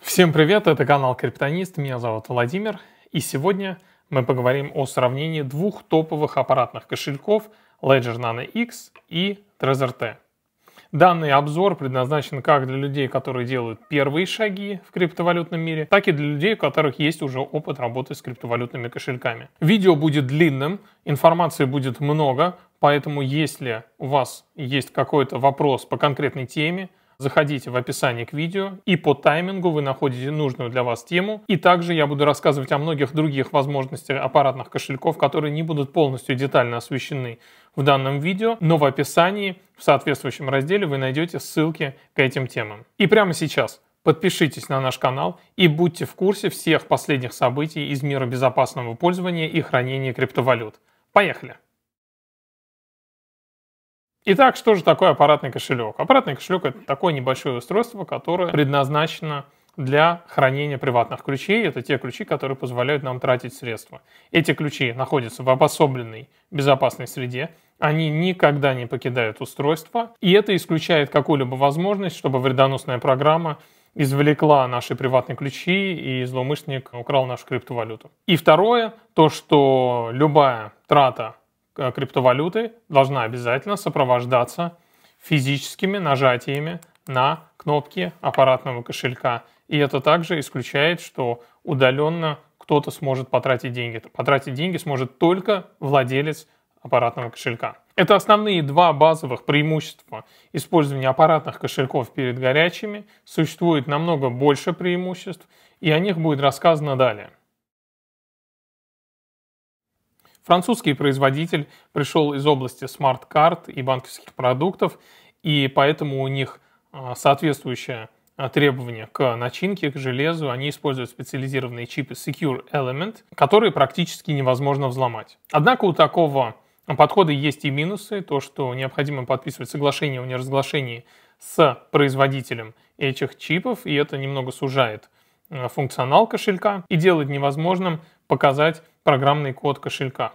Всем привет, это канал Криптонист, меня зовут Владимир, и сегодня мы поговорим о сравнении двух топовых аппаратных кошельков Ledger Nano X и Trezor T. Данный обзор предназначен как для людей, которые делают первые шаги в криптовалютном мире, так и для людей, у которых есть уже опыт работы с криптовалютными кошельками. Видео будет длинным, информации будет много, поэтому если у вас есть какой-то вопрос по конкретной теме, Заходите в описание к видео и по таймингу вы находите нужную для вас тему. И также я буду рассказывать о многих других возможностях аппаратных кошельков, которые не будут полностью детально освещены в данном видео, но в описании в соответствующем разделе вы найдете ссылки к этим темам. И прямо сейчас подпишитесь на наш канал и будьте в курсе всех последних событий из мира безопасного пользования и хранения криптовалют. Поехали! Итак, что же такое аппаратный кошелек? Аппаратный кошелек — это такое небольшое устройство, которое предназначено для хранения приватных ключей. Это те ключи, которые позволяют нам тратить средства. Эти ключи находятся в обособленной безопасной среде, они никогда не покидают устройство, и это исключает какую-либо возможность, чтобы вредоносная программа извлекла наши приватные ключи и злоумышленник украл нашу криптовалюту. И второе, то, что любая трата Э, криптовалюты должна обязательно сопровождаться физическими нажатиями на кнопки аппаратного кошелька. И это также исключает, что удаленно кто-то сможет потратить деньги. Потратить деньги сможет только владелец аппаратного кошелька. Это основные два базовых преимущества использования аппаратных кошельков перед горячими. Существует намного больше преимуществ, и о них будет рассказано далее. Французский производитель пришел из области смарт-карт и банковских продуктов, и поэтому у них а, соответствующее а, требования к начинке, к железу. Они используют специализированные чипы Secure Element, которые практически невозможно взломать. Однако у такого подхода есть и минусы. То, что необходимо подписывать соглашение о неразглашении с производителем этих чипов, и это немного сужает а, функционал кошелька и делает невозможным показать программный код кошелька.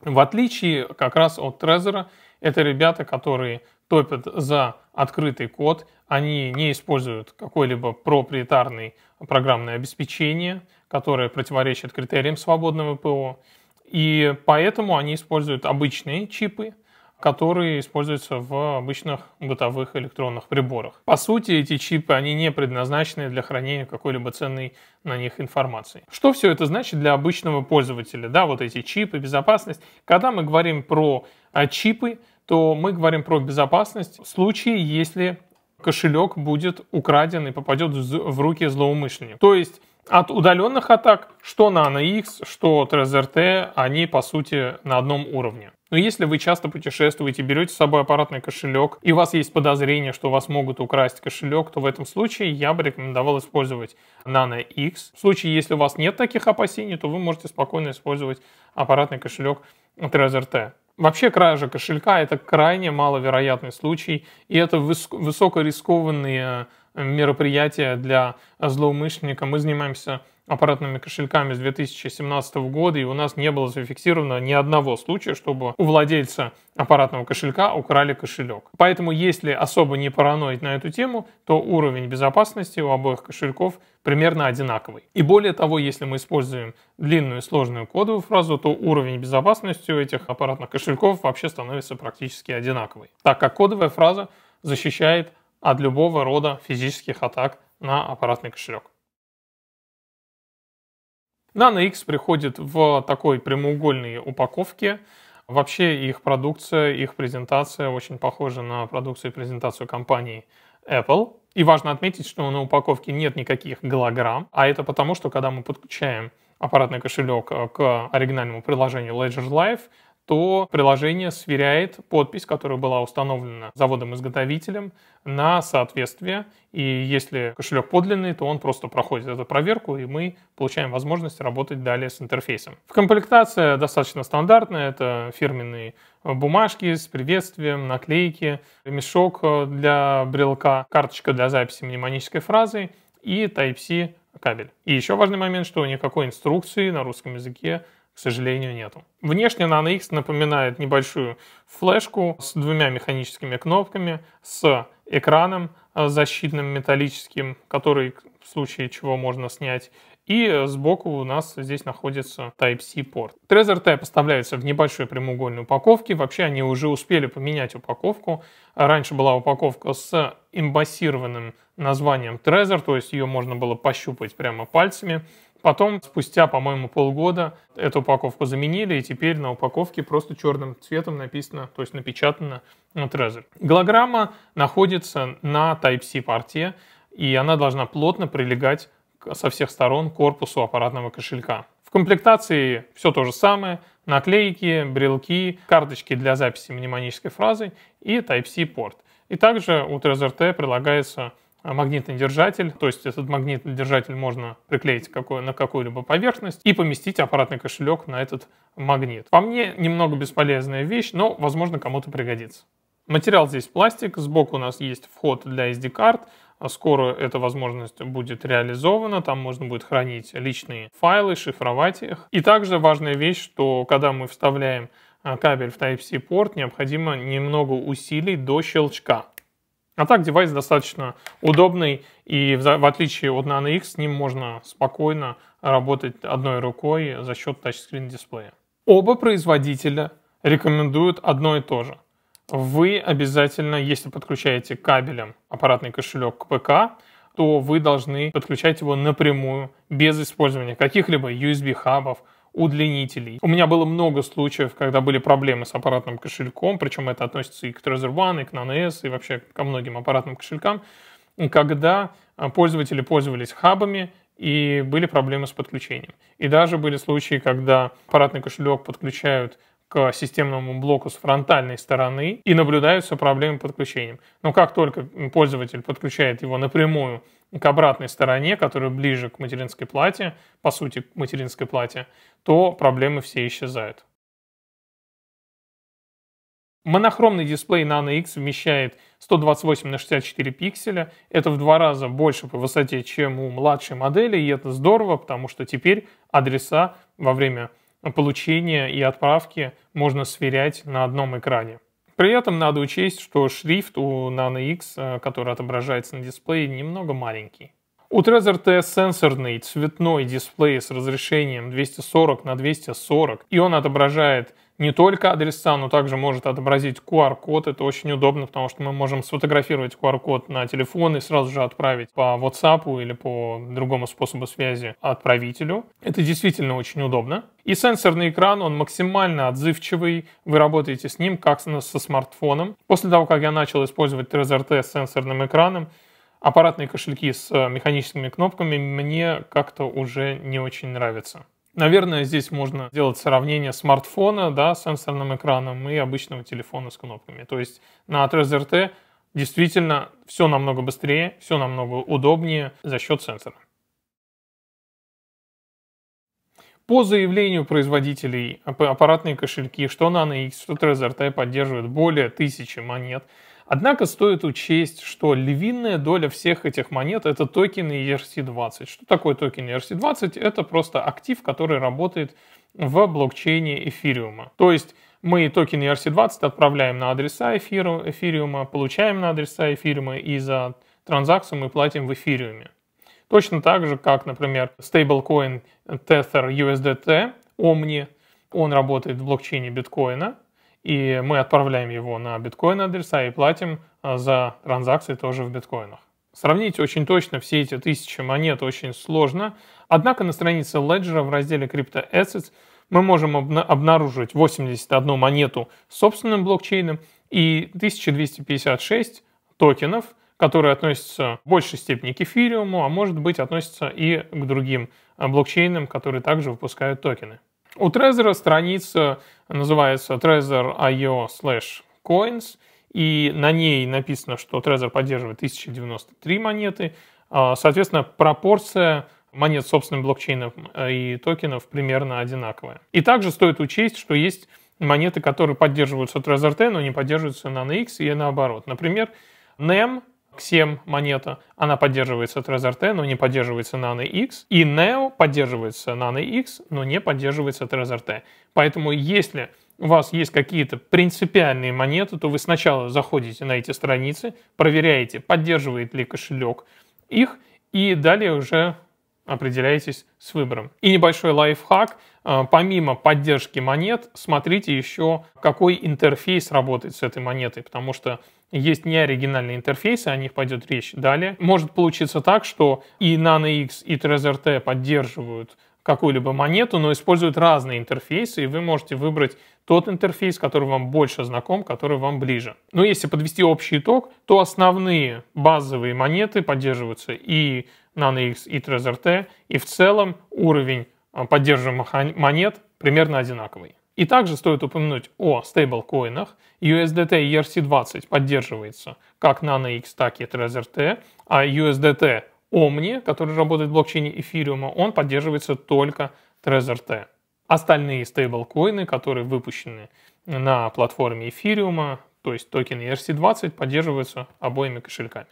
В отличие как раз от Trezor, это ребята, которые топят за открытый код, они не используют какое-либо проприетарное программное обеспечение, которое противоречит критериям свободного ПО, и поэтому они используют обычные чипы, которые используются в обычных бытовых электронных приборах. По сути, эти чипы, они не предназначены для хранения какой-либо ценной на них информации. Что все это значит для обычного пользователя? Да, вот эти чипы, безопасность. Когда мы говорим про а, чипы, то мы говорим про безопасность в случае, если кошелек будет украден и попадет в руки злоумышленника. То есть от удаленных атак, что на NX, что от RZRT, они по сути на одном уровне. Но если вы часто путешествуете, берете с собой аппаратный кошелек, и у вас есть подозрение, что у вас могут украсть кошелек, то в этом случае я бы рекомендовал использовать Nano X. В случае, если у вас нет таких опасений, то вы можете спокойно использовать аппаратный кошелек Trezor T. Вообще кража кошелька – это крайне маловероятный случай, и это высокорискованные э, мероприятия для злоумышленника. Мы занимаемся аппаратными кошельками с 2017 года, и у нас не было зафиксировано ни одного случая, чтобы у владельца аппаратного кошелька украли кошелек. Поэтому, если особо не параноить на эту тему, то уровень безопасности у обоих кошельков примерно одинаковый. И более того, если мы используем длинную сложную кодовую фразу, то уровень безопасности у этих аппаратных кошельков вообще становится практически одинаковый, так как кодовая фраза защищает от любого рода физических атак на аппаратный кошелек. Nano X приходит в такой прямоугольной упаковке. Вообще их продукция, их презентация очень похожа на продукцию и презентацию компании Apple. И важно отметить, что на упаковке нет никаких голограмм, а это потому, что когда мы подключаем аппаратный кошелек к оригинальному приложению Ledger Live, то приложение сверяет подпись, которая была установлена заводом-изготовителем, на соответствие. И если кошелек подлинный, то он просто проходит эту проверку, и мы получаем возможность работать далее с интерфейсом. В комплектация достаточно стандартная. Это фирменные бумажки с приветствием, наклейки, мешок для брелка, карточка для записи мнемонической фразы и Type-C кабель. И еще важный момент, что никакой инструкции на русском языке к сожалению, нету. Внешне Nano X напоминает небольшую флешку с двумя механическими кнопками, с экраном э, защитным металлическим, который в случае чего можно снять, и э, сбоку у нас здесь находится Type-C порт. Trezor T поставляется в небольшой прямоугольной упаковке. Вообще они уже успели поменять упаковку. Раньше была упаковка с эмбассированным названием Trezor, то есть ее можно было пощупать прямо пальцами. Потом, спустя, по-моему, полгода эту упаковку заменили, и теперь на упаковке просто черным цветом написано, то есть напечатано Trezor. Голограмма находится на Type-C порте, и она должна плотно прилегать со всех сторон к корпусу аппаратного кошелька. В комплектации все то же самое, наклейки, брелки, карточки для записи мнемонической фразы и Type-C порт. И также у Trezor T прилагается Э, магнитный держатель, то есть этот магнитный держатель можно приклеить какой, на какую-либо поверхность и поместить аппаратный кошелек на этот магнит. По мне, немного бесполезная вещь, но, возможно, кому-то пригодится. Материал здесь пластик, сбоку у нас есть вход для SD-карт, скоро эта возможность будет реализована, там можно будет хранить личные файлы, шифровать их. И также важная вещь, что когда мы вставляем э, кабель в Type-C порт, необходимо немного усилий до щелчка. А так девайс достаточно удобный, и в отличие от Nano X, с ним можно спокойно работать одной рукой за счет тачскрин-дисплея. Оба производителя рекомендуют одно и то же. Вы обязательно, если подключаете кабелем аппаратный кошелек к ПК, то вы должны подключать его напрямую, без использования каких-либо USB-хабов, удлинителей. У меня было много случаев, когда были проблемы с аппаратным кошельком, причем это относится и к Trezor One, и к Nano S, и вообще ко многим аппаратным кошелькам, когда а, пользователи пользовались хабами и были проблемы с подключением. И даже были случаи, когда аппаратный кошелек подключают к системному блоку с фронтальной стороны и наблюдаются проблемы с подключением. Но как только пользователь подключает его напрямую к обратной стороне, которая ближе к материнской плате, по сути, к материнской плате, то проблемы все исчезают. Монохромный дисплей Nano X вмещает 128 на 64 пикселя. Это в два раза больше по высоте, чем у младшей модели, и это здорово, потому что теперь адреса во время получения и отправки можно сверять на одном экране. При этом надо учесть, что шрифт у Nano X, э, который отображается на дисплее, немного маленький. У Trezor TS сенсорный цветной дисплей с разрешением 240 на 240, и он отображает не только адреса, но также может отобразить QR-код. Это очень удобно, потому что мы можем сфотографировать QR-код на телефон и сразу же отправить по WhatsApp или по другому способу связи отправителю. Это действительно очень удобно. И сенсорный экран, он максимально отзывчивый. Вы работаете с ним, как со смартфоном. После того, как я начал использовать Trezor T с сенсорным экраном, аппаратные кошельки с э, механическими кнопками мне как-то уже не очень нравятся. Наверное, здесь можно сделать сравнение смартфона да, с сенсорным экраном и обычного телефона с кнопками. То есть на 3RT действительно все намного быстрее, все намного удобнее за счет сенсора. По заявлению производителей аппаратные кошельки, что Nano X, что TrezorT поддерживают более тысячи монет, Однако стоит учесть, что львиная доля всех этих монет — это токены ERC-20. Что такое токен ERC-20? Это просто актив, который работает в блокчейне эфириума. То есть мы токены ERC-20 отправляем на адреса эфиру, эфириума, получаем на адреса эфириума и за транзакцию мы платим в эфириуме. Точно так же, как, например, стейблкоин Tether USDT Omni, он работает в блокчейне биткоина, и мы отправляем его на биткоин адреса и платим а, за транзакции тоже в биткоинах. Сравнить очень точно все эти тысячи монет очень сложно, однако на странице Ledger в разделе Crypto Assets мы можем обна обнаружить 81 монету с собственным блокчейном и 1256 токенов, которые относятся в большей степени к эфириуму, а может быть относятся и к другим а, блокчейнам, которые также выпускают токены. У Trezor страница называется trezor.io slash coins, и на ней написано, что Trezor поддерживает 1093 монеты. А, соответственно, пропорция монет собственным блокчейном э, и токенов примерно одинаковая. И также стоит учесть, что есть монеты, которые поддерживаются Trezor T, но не поддерживаются на NX и наоборот. Например, NEM XEM монета, она поддерживается Trezor T, но не поддерживается Nano X, и Neo поддерживается Nano X, но не поддерживается Trezor T. Поэтому если у вас есть какие-то принципиальные монеты, то вы сначала заходите на эти страницы, проверяете, поддерживает ли кошелек их, и далее уже определяетесь с выбором. И небольшой лайфхак. А, помимо поддержки монет, смотрите еще, какой интерфейс работает с этой монетой, потому что есть неоригинальные интерфейсы, о них пойдет речь далее. Может получиться так, что и Nano X, и T поддерживают какую-либо монету, но используют разные интерфейсы, и вы можете выбрать тот интерфейс, который вам больше знаком, который вам ближе. Но если подвести общий итог, то основные базовые монеты поддерживаются и Nano X, и T, и в целом уровень а, поддерживаемых монет примерно одинаковый. И также стоит упомянуть о стейблкоинах. USDT ERC20 поддерживается как Nano X, так и Trezor T, а USDT Omni, который работает в блокчейне эфириума, он поддерживается только Trezor T. Остальные стейблкоины, которые выпущены на платформе эфириума, то есть токены ERC20, поддерживаются обоими кошельками.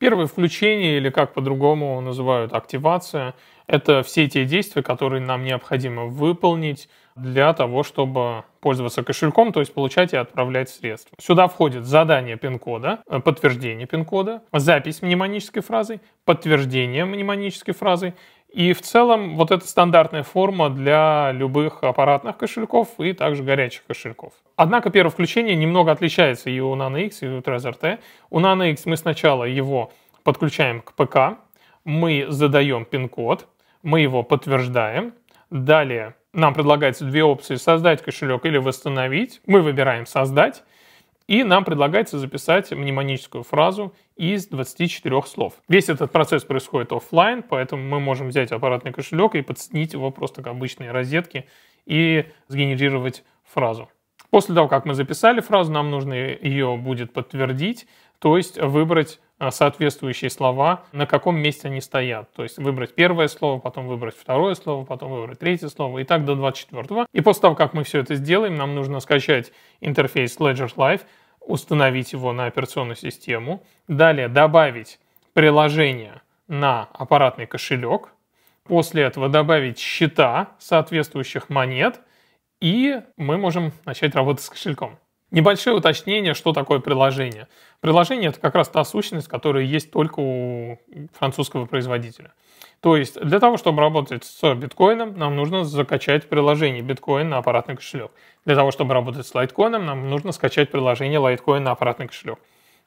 Первое включение, или как по-другому называют, активация, это все те действия, которые нам необходимо выполнить для того, чтобы пользоваться кошельком, то есть получать и отправлять средства. Сюда входит задание пин-кода, э, подтверждение пин-кода, запись мнемонической фразы, подтверждение мнемонической фразы и в целом вот это стандартная форма для любых аппаратных кошельков и также горячих кошельков. Однако первое включение немного отличается и у Nano X, и у Trezor T. У Nano X мы сначала его подключаем к ПК, мы задаем пин-код, мы его подтверждаем. Далее нам предлагаются две опции – создать кошелек или восстановить. Мы выбираем «создать». И нам предлагается записать мнемоническую фразу из 24 слов. Весь этот процесс происходит офлайн, поэтому мы можем взять аппаратный кошелек и подсоединить его просто к обычной розетке и сгенерировать фразу. После того, как мы записали фразу, нам нужно ее будет подтвердить, то есть выбрать э, соответствующие слова, на каком месте они стоят. То есть выбрать первое слово, потом выбрать второе слово, потом выбрать третье слово и так до 24. И после того, как мы все это сделаем, нам нужно скачать интерфейс Ledger Live, установить его на операционную систему, далее добавить приложение на аппаратный кошелек, после этого добавить счета соответствующих монет, и мы можем начать работать с кошельком. Небольшое уточнение, что такое приложение. Приложение — это как раз та сущность, которая есть только у французского производителя — то есть для того, чтобы работать с биткоином, нам нужно закачать приложение биткоин на аппаратный кошелек. Для того, чтобы работать с лайткоином, нам нужно скачать приложение лайткоин на аппаратный кошелек.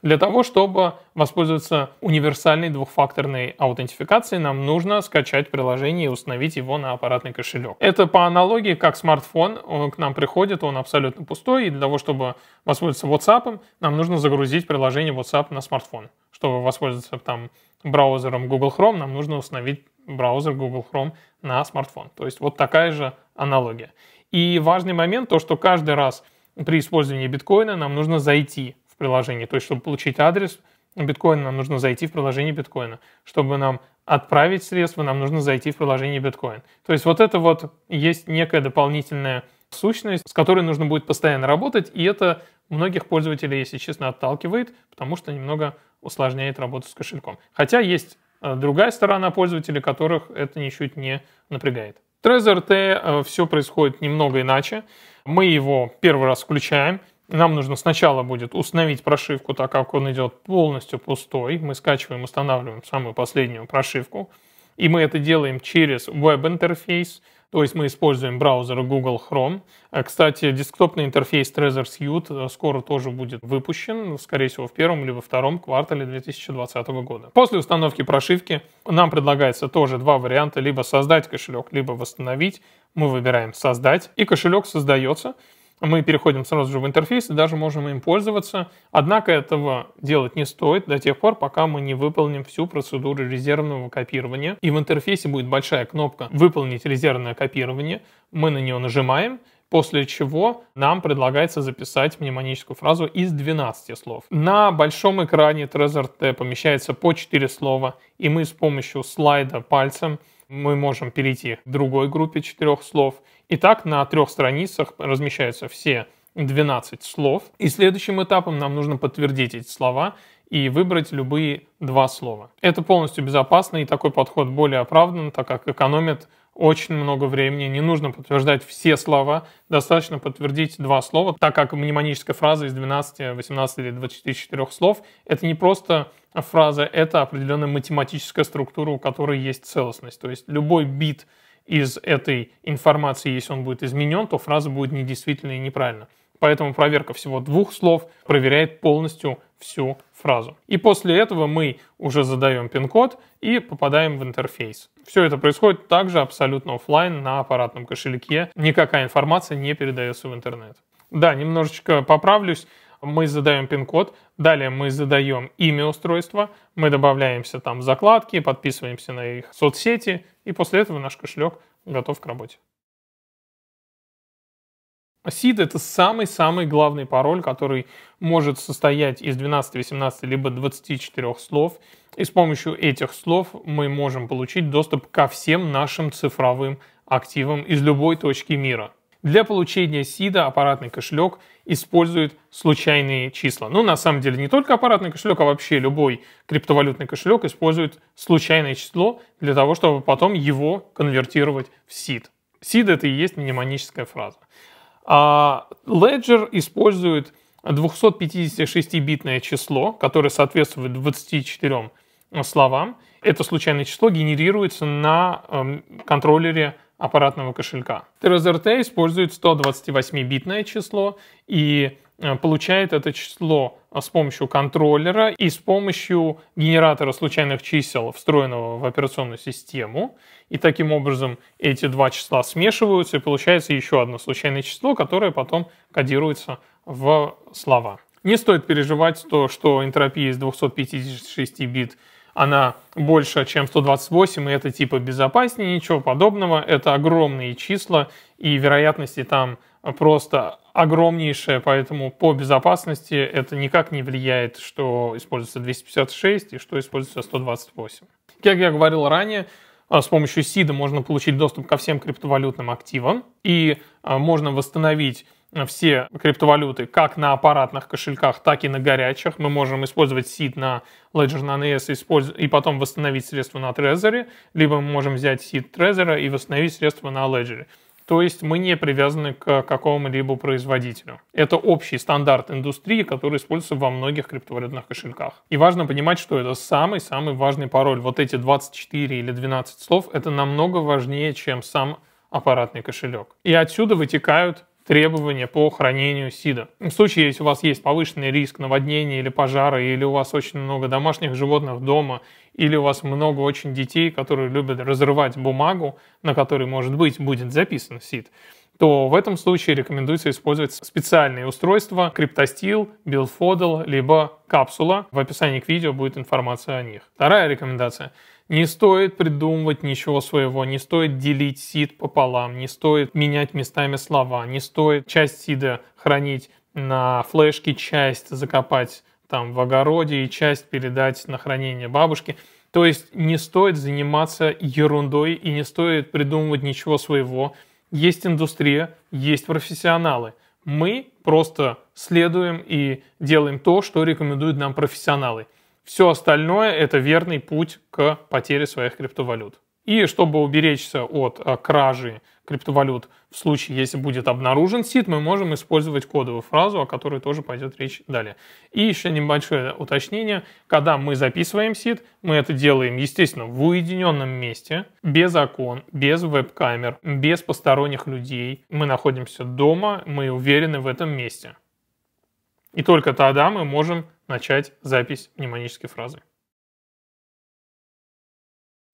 Для того, чтобы воспользоваться универсальной двухфакторной аутентификацией, нам нужно скачать приложение и установить его на аппаратный кошелек. Это по аналогии, как смартфон он к нам приходит, он абсолютно пустой, и для того, чтобы воспользоваться WhatsApp, нам нужно загрузить приложение WhatsApp на смартфон, чтобы воспользоваться там браузером Google Chrome, нам нужно установить браузер Google Chrome на смартфон. То есть вот такая же аналогия. И важный момент, то что каждый раз при использовании биткоина нам нужно зайти в приложение. То есть чтобы получить адрес биткоина, нам нужно зайти в приложение биткоина. Чтобы нам отправить средства, нам нужно зайти в приложение биткоин. То есть вот это вот есть некая дополнительная сущность, с которой нужно будет постоянно работать, и это многих пользователей, если честно, отталкивает, потому что немного усложняет работу с кошельком. Хотя есть э, другая сторона пользователей, которых это ничуть не напрягает. Trezor T все происходит немного иначе. Мы его первый раз включаем, нам нужно сначала будет установить прошивку, так как он идет полностью пустой. Мы скачиваем, устанавливаем самую последнюю прошивку. И мы это делаем через веб-интерфейс. То есть мы используем браузер Google Chrome. Э, кстати, десктопный интерфейс Trezor Suite э, скоро тоже будет выпущен, скорее всего, в первом либо втором квартале 2020 года. После установки прошивки нам предлагается тоже два варианта, либо создать кошелек, либо восстановить. Мы выбираем «Создать», и кошелек создается мы переходим сразу же в интерфейс и даже можем им пользоваться. Однако этого делать не стоит до тех пор, пока мы не выполним всю процедуру резервного копирования. И в интерфейсе будет большая кнопка «Выполнить резервное копирование». Мы на нее нажимаем, после чего нам предлагается записать мнемоническую фразу из 12 слов. На большом экране Trezor T помещается по 4 слова, и мы с помощью слайда пальцем мы можем перейти к другой группе четырех слов Итак, на трех страницах размещаются все 12 слов. И следующим этапом нам нужно подтвердить эти слова и выбрать любые два слова. Это полностью безопасно, и такой подход более оправдан, так как экономит очень много времени, не нужно подтверждать все слова, достаточно подтвердить два слова, так как мнемоническая фраза из 12, 18 или 24 слов — это не просто фраза, это определенная математическая структура, у которой есть целостность. То есть любой бит из этой информации, если он будет изменен, то фраза будет недействительна и неправильна. Поэтому проверка всего двух слов проверяет полностью всю фразу. И после этого мы уже задаем пин-код и попадаем в интерфейс. Все это происходит также абсолютно офлайн на аппаратном кошельке. Никакая информация не передается в интернет. Да, немножечко поправлюсь. Мы задаем пин-код, далее мы задаем имя устройства, мы добавляемся там в закладки, подписываемся на их соцсети, и после этого наш кошелек готов к работе. SID — это самый-самый главный пароль, который может состоять из 12, 18, либо 24 слов. И с помощью этих слов мы можем получить доступ ко всем нашим цифровым активам из любой точки мира — для получения СИДа аппаратный кошелек использует случайные числа. Ну, на самом деле, не только аппаратный кошелек, а вообще любой криптовалютный кошелек использует случайное число для того, чтобы потом его конвертировать в СИД. СИД — это и есть мнемоническая фраза. А Ledger использует 256-битное число, которое соответствует 24 словам. Это случайное число генерируется на эм, контроллере аппаратного кошелька. TerraZRT использует 128-битное число и э, получает это число э, с помощью контроллера и с помощью генератора случайных чисел, встроенного в операционную систему. И таким образом эти два числа смешиваются, и получается еще одно случайное число, которое потом кодируется в слова. Не стоит переживать то, что энтропия из 256 бит – она больше, чем 128, и это типа безопаснее, ничего подобного. Это огромные числа, и вероятности там просто огромнейшая, поэтому по безопасности это никак не влияет, что используется 256 и что используется 128. Как я говорил ранее, а, с помощью сида можно получить доступ ко всем криптовалютным активам, и а, можно восстановить все криптовалюты как на аппаратных кошельках, так и на горячих. Мы можем использовать сид на Ledger на NES и потом восстановить средства на Trezor, либо мы можем взять сид Trezor и восстановить средства на Ledger. То есть мы не привязаны к какому-либо производителю. Это общий стандарт индустрии, который используется во многих криптовалютных кошельках. И важно понимать, что это самый-самый важный пароль. Вот эти 24 или 12 слов — это намного важнее, чем сам аппаратный кошелек. И отсюда вытекают требования по хранению СИДа. В случае, если у вас есть повышенный риск наводнения или пожара, или у вас очень много домашних животных дома, или у вас много очень детей, которые любят разрывать бумагу, на которой, может быть, будет записан СИД, то в этом случае рекомендуется использовать специальные устройства криптостил, билфодл, либо капсула. В описании к видео будет информация о них. Вторая рекомендация – не стоит придумывать ничего своего, не стоит делить сид пополам, не стоит менять местами слова, не стоит часть сида хранить на флешке, часть закопать там в огороде и часть передать на хранение бабушке. То есть не стоит заниматься ерундой и не стоит придумывать ничего своего. Есть индустрия, есть профессионалы. Мы просто следуем и делаем то, что рекомендуют нам профессионалы. Все остальное – это верный путь к потере своих криптовалют. И чтобы уберечься от э, кражи криптовалют в случае, если будет обнаружен сид, мы можем использовать кодовую фразу, о которой тоже пойдет речь далее. И еще небольшое уточнение. Когда мы записываем сид, мы это делаем, естественно, в уединенном месте, без окон, без веб-камер, без посторонних людей. Мы находимся дома, мы уверены в этом месте. И только тогда мы можем начать запись мнемонической фразы.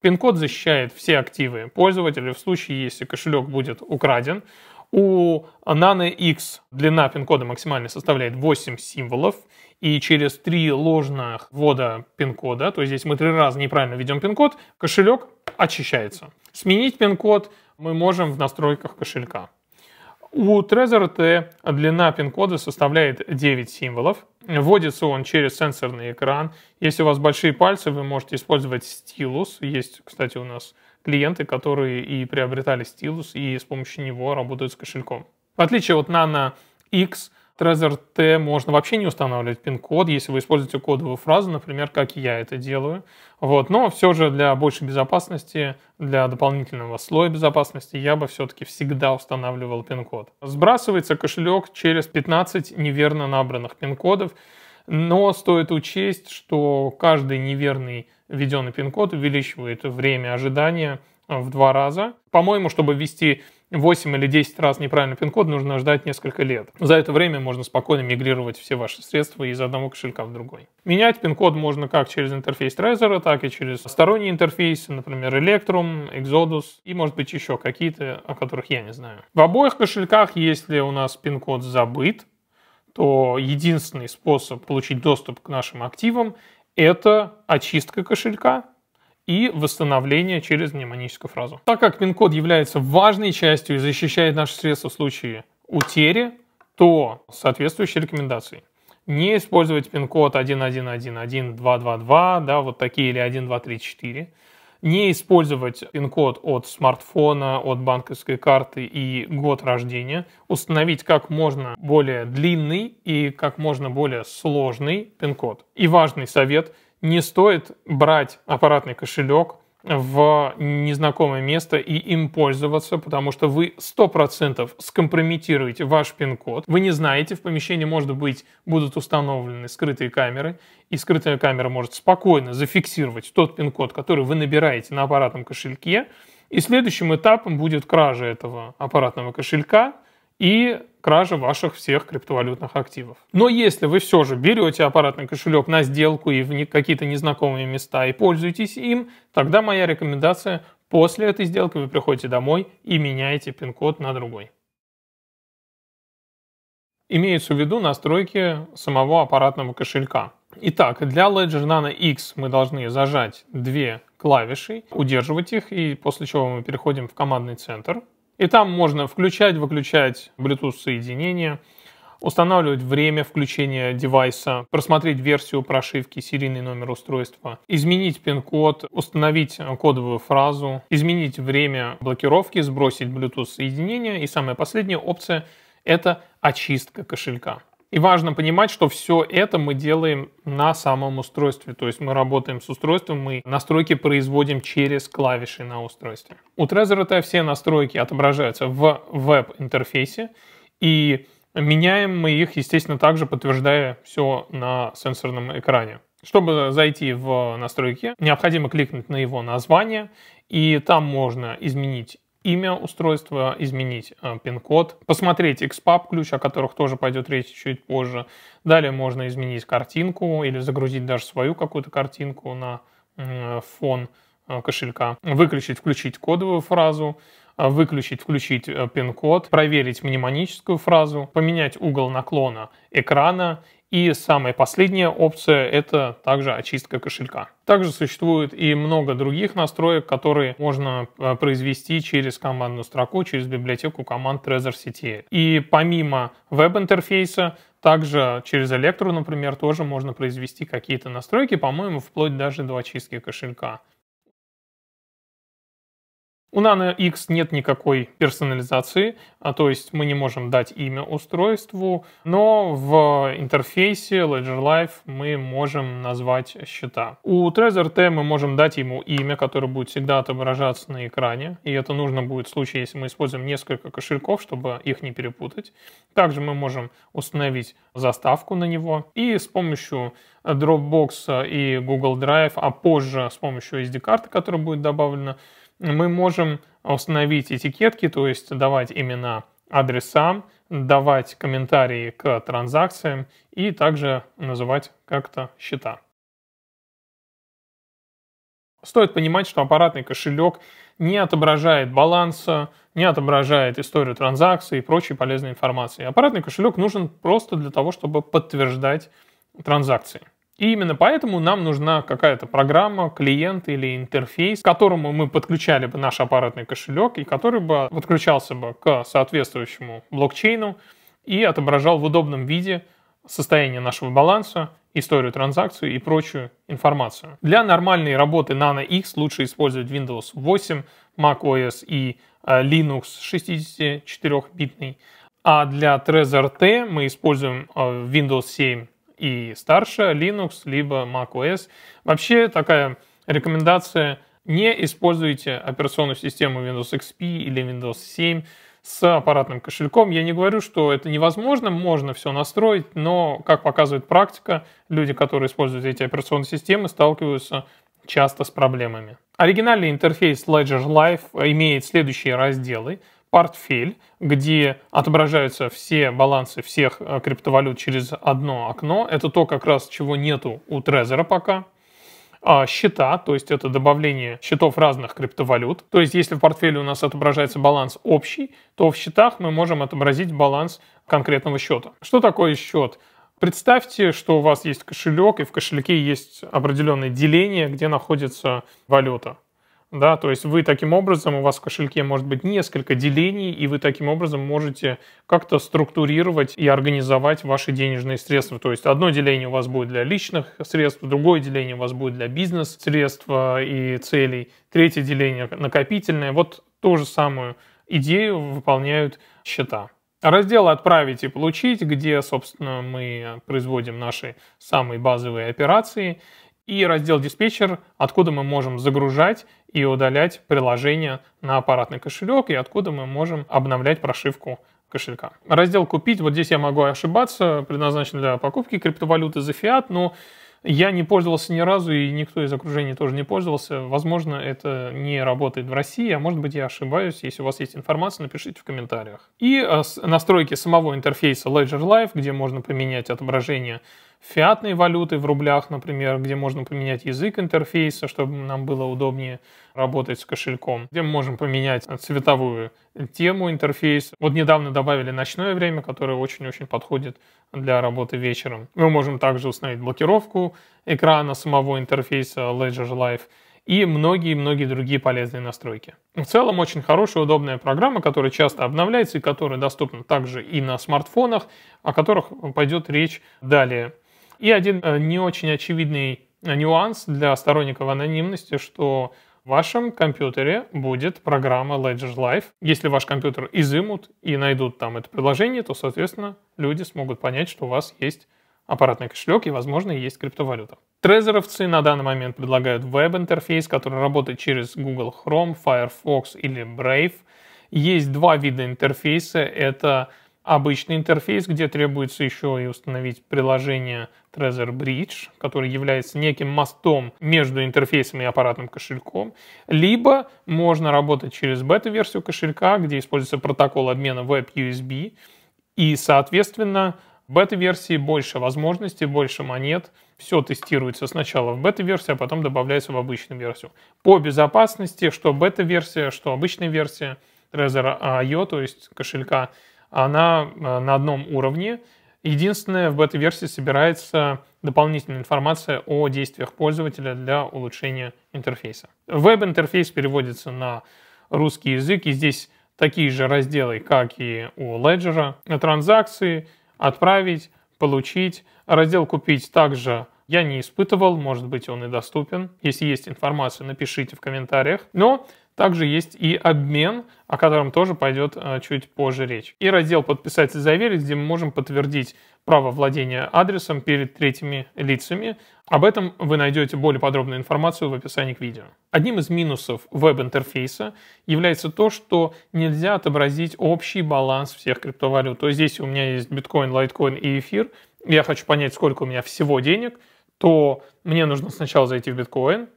Пин-код защищает все активы пользователя в случае, если кошелек будет украден. У Nano X длина пин-кода максимально составляет 8 символов, и через три ложных ввода пин-кода, то есть здесь мы три раза неправильно введем пин-код, кошелек очищается. Сменить пин-код мы можем в настройках кошелька. У Trezor T длина пин-кода составляет 9 символов. Вводится он через сенсорный экран. Если у вас большие пальцы, вы можете использовать стилус. Есть, кстати, у нас клиенты, которые и приобретали стилус, и с помощью него работают с кошельком. В отличие от Nano X, Trezor T можно вообще не устанавливать пин-код, если вы используете кодовую фразу, например, как я это делаю. Вот. Но все же для большей безопасности, для дополнительного слоя безопасности я бы все-таки всегда устанавливал пин-код. Сбрасывается кошелек через 15 неверно набранных пин-кодов, но стоит учесть, что каждый неверный введенный пин-код увеличивает время ожидания в два раза. По-моему, чтобы ввести 8 или 10 раз неправильный пин-код, нужно ждать несколько лет. За это время можно спокойно мигрировать все ваши средства из одного кошелька в другой. Менять пин-код можно как через интерфейс Trezor, так и через сторонние интерфейсы, например, Electrum, Exodus и, может быть, еще какие-то, о которых я не знаю. В обоих кошельках, если у нас пин-код забыт, то единственный способ получить доступ к нашим активам – это очистка кошелька и восстановление через мнемоническую фразу. Так как пин-код является важной частью и защищает наши средства в случае утери, то соответствующие рекомендации. Не использовать пин-код 11111222, да, вот такие или 1234. Не использовать пин-код от смартфона, от банковской карты и год рождения. Установить как можно более длинный и как можно более сложный пин-код. И важный совет – не стоит брать аппаратный кошелек в незнакомое место и им пользоваться, потому что вы 100% скомпрометируете ваш пин-код. Вы не знаете, в помещении, может быть, будут установлены скрытые камеры, и скрытая камера может спокойно зафиксировать тот пин-код, который вы набираете на аппаратном кошельке. И следующим этапом будет кража этого аппаратного кошелька – и кража ваших всех криптовалютных активов. Но если вы все же берете аппаратный кошелек на сделку и в какие-то незнакомые места и пользуетесь им, тогда моя рекомендация – после этой сделки вы приходите домой и меняете пин-код на другой. Имеются в виду настройки самого аппаратного кошелька. Итак, для Ledger Nano X мы должны зажать две клавиши, удерживать их, и после чего мы переходим в командный центр – и там можно включать, выключать Bluetooth соединение, устанавливать время включения девайса, просмотреть версию прошивки, серийный номер устройства, изменить пин-код, установить э, кодовую фразу, изменить время блокировки, сбросить Bluetooth соединение и самая последняя опция – это очистка кошелька. И важно понимать, что все это мы делаем на самом устройстве. То есть мы работаем с устройством, мы настройки производим через клавиши на устройстве. У Trezor все настройки отображаются в веб-интерфейсе, и меняем мы их, естественно, также подтверждая все на сенсорном экране. Чтобы зайти в настройки, необходимо кликнуть на его название, и там можно изменить имя устройства, изменить э, пин-код, посмотреть XPAP ключ, о которых тоже пойдет речь чуть позже. Далее можно изменить картинку или загрузить даже свою какую-то картинку на э, фон э, кошелька, выключить, включить кодовую фразу, выключить, включить пин-код, проверить мнемоническую фразу, поменять угол наклона экрана и самая последняя опция – это также очистка кошелька. Также существует и много других настроек, которые можно э, произвести через командную строку, через библиотеку команд Trezor CTA. И помимо веб-интерфейса, также через Electro, например, тоже можно произвести какие-то настройки, по-моему, вплоть даже до очистки кошелька. У Nano X нет никакой персонализации, а то есть мы не можем дать имя устройству, но в интерфейсе Ledger Live мы можем назвать счета. У Trezor T мы можем дать ему имя, которое будет всегда отображаться на экране, и это нужно будет в случае, если мы используем несколько кошельков, чтобы их не перепутать. Также мы можем установить заставку на него, и с помощью Dropbox и Google Drive, а позже с помощью SD-карты, которая будет добавлена, мы можем установить этикетки, то есть давать имена адресам, давать комментарии к транзакциям и также называть как-то счета. Стоит понимать, что аппаратный кошелек не отображает баланса, не отображает историю транзакций и прочей полезной информации. Аппаратный кошелек нужен просто для того, чтобы подтверждать транзакции. И именно поэтому нам нужна какая-то программа, клиент или интерфейс, к которому мы подключали бы наш аппаратный кошелек и который бы подключался бы к соответствующему блокчейну и отображал в удобном виде состояние нашего баланса, историю транзакций и прочую информацию. Для нормальной работы Nano X лучше использовать Windows 8, Mac OS и э, Linux 64-битный. А для Trezor T мы используем э, Windows 7 и старше Linux, либо macOS. Вообще такая рекомендация не используйте операционную систему Windows XP или Windows 7 с аппаратным кошельком. Я не говорю, что это невозможно, можно все настроить, но, как показывает практика, люди, которые используют эти операционные системы, сталкиваются часто с проблемами. Оригинальный интерфейс Ledger Live имеет следующие разделы портфель, где отображаются все балансы всех э, криптовалют через одно окно. Это то, как раз, чего нету у Трезора пока. А, счета, то есть это добавление счетов разных криптовалют. То есть если в портфеле у нас отображается баланс общий, то в счетах мы можем отобразить баланс конкретного счета. Что такое счет? Представьте, что у вас есть кошелек, и в кошельке есть определенное деление, где находится валюта. Да, то есть вы таким образом, у вас в кошельке может быть несколько делений, и вы таким образом можете как-то структурировать и организовать ваши денежные средства. То есть одно деление у вас будет для личных средств, другое деление у вас будет для бизнес-средств и целей, третье деление накопительное. Вот ту же самую идею выполняют счета. Раздел «Отправить и получить», где, собственно, мы производим наши самые базовые операции и раздел диспетчер, откуда мы можем загружать и удалять приложение на аппаратный кошелек и откуда мы можем обновлять прошивку кошелька. Раздел «Купить», вот здесь я могу ошибаться, предназначен для покупки криптовалюты за фиат, но я не пользовался ни разу, и никто из окружения тоже не пользовался. Возможно, это не работает в России, а может быть, я ошибаюсь. Если у вас есть информация, напишите в комментариях. И э, настройки самого интерфейса Ledger Live, где можно поменять отображение фиатной валюты в рублях, например, где можно поменять язык интерфейса, чтобы нам было удобнее работать с кошельком, где мы можем поменять цветовую тему интерфейса. Вот недавно добавили ночное время, которое очень-очень подходит для работы вечером. Мы можем также установить блокировку экрана самого интерфейса Ledger Live и многие-многие другие полезные настройки. В целом очень хорошая, удобная программа, которая часто обновляется и которая доступна также и на смартфонах, о которых пойдет речь далее. И один э, не очень очевидный э, нюанс для сторонников анонимности, что в вашем компьютере будет программа Ledger Live. Если ваш компьютер изымут и найдут там это приложение, то, соответственно, люди смогут понять, что у вас есть аппаратный кошелек и, возможно, есть криптовалюта. Трезеровцы на данный момент предлагают веб-интерфейс, который работает через Google Chrome, Firefox или Brave. Есть два вида интерфейса. Это обычный интерфейс, где требуется еще и установить приложение Trezor Bridge, который является неким мостом между интерфейсом и аппаратным кошельком, либо можно работать через бета-версию кошелька, где используется протокол обмена WebUSB, и, соответственно, в бета-версии больше возможностей, больше монет. Все тестируется сначала в бета-версии, а потом добавляется в обычную версию. По безопасности, что бета-версия, что обычная версия Trezor IO, а то есть кошелька, она э, на одном уровне. Единственное, в бета-версии собирается дополнительная информация о действиях пользователя для улучшения интерфейса. Веб-интерфейс переводится на русский язык, и здесь такие же разделы, как и у Ledger. Транзакции, отправить, получить. Раздел «Купить» также я не испытывал, может быть, он и доступен. Если есть информация, напишите в комментариях. Но также есть и обмен, о котором тоже пойдет э, чуть позже речь. И раздел «Подписать и заверить», где мы можем подтвердить право владения адресом перед третьими лицами. Об этом вы найдете более подробную информацию в описании к видео. Одним из минусов веб-интерфейса является то, что нельзя отобразить общий баланс всех криптовалют. То есть здесь у меня есть биткоин, лайткоин и эфир. Я хочу понять, сколько у меня всего денег, то мне нужно сначала зайти в биткоин,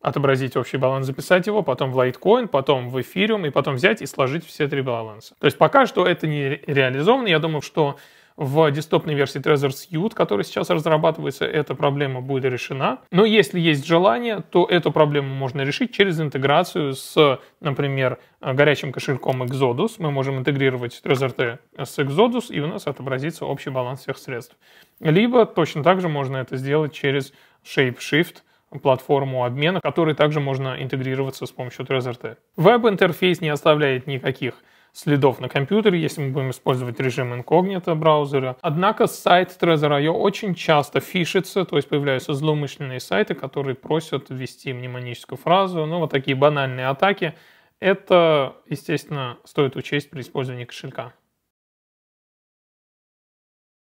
отобразить общий баланс, записать его, потом в Litecoin, потом в эфириум, и потом взять и сложить все три баланса. То есть пока что это не реализовано. Я думаю, что в дистопной версии Trezor Suite, которая сейчас разрабатывается, эта проблема будет решена. Но если есть желание, то эту проблему можно решить через интеграцию с, например, горячим кошельком Exodus. Мы можем интегрировать Trezor T с Exodus, и у нас отобразится общий баланс всех средств. Либо точно так же можно это сделать через ShapeShift – платформу обмена, который также можно интегрироваться с помощью TrezorT. Веб-интерфейс не оставляет никаких следов на компьютере, если мы будем использовать режим инкогнито браузера. Однако сайт Trezor.io очень часто фишится, то есть появляются злоумышленные сайты, которые просят ввести мнемоническую фразу, ну вот такие банальные атаки. Это, естественно, стоит учесть при использовании кошелька.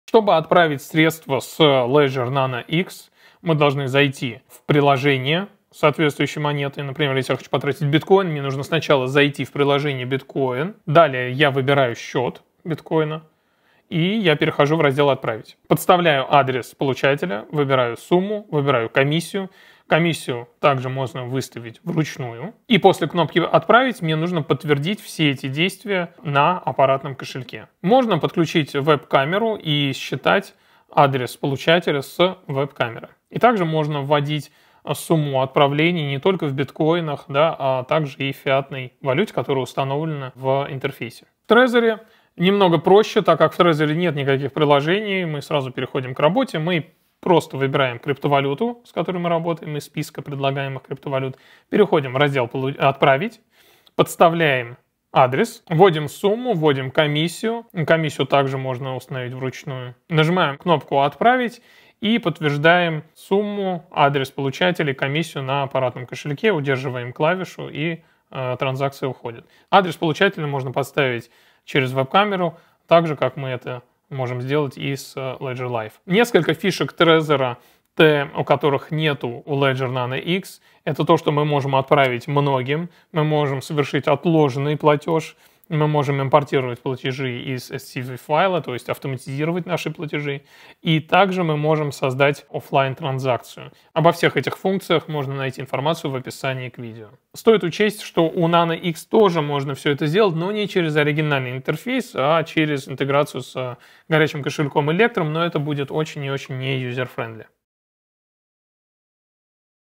Чтобы отправить средства с Ledger Nano X, мы должны зайти в приложение соответствующей монеты. Например, если я хочу потратить биткоин, мне нужно сначала зайти в приложение биткоин. Далее я выбираю счет биткоина. И я перехожу в раздел «Отправить». Подставляю адрес получателя, выбираю сумму, выбираю комиссию. Комиссию также можно выставить вручную. И после кнопки «Отправить» мне нужно подтвердить все эти действия на аппаратном кошельке. Можно подключить веб-камеру и считать адрес получателя с веб-камеры. И также можно вводить э, сумму отправлений не только в биткоинах, да, а также и в фиатной валюте, которая установлена в интерфейсе. В Трезоре немного проще, так как в Трезоре нет никаких приложений, мы сразу переходим к работе, мы просто выбираем криптовалюту, с которой мы работаем, из списка предлагаемых криптовалют, переходим в раздел «Отправить», подставляем адрес, вводим сумму, вводим комиссию. Комиссию также можно установить вручную. Нажимаем кнопку «Отправить» и подтверждаем сумму, адрес получателя, комиссию на аппаратном кошельке, удерживаем клавишу и э, транзакция уходит. Адрес получателя можно подставить через веб-камеру, так же, как мы это можем сделать и с э, Ledger Live. Несколько фишек Trezor Т, у которых нету у Ledger Nano X, это то, что мы можем отправить многим, мы можем совершить отложенный платеж, мы можем импортировать платежи из SCV файла, то есть автоматизировать наши платежи, и также мы можем создать офлайн транзакцию. Обо всех этих функциях можно найти информацию в описании к видео. Стоит учесть, что у Nano X тоже можно все это сделать, но не через оригинальный интерфейс, а через интеграцию с горячим кошельком Electrum, но это будет очень и очень не юзер-френдли.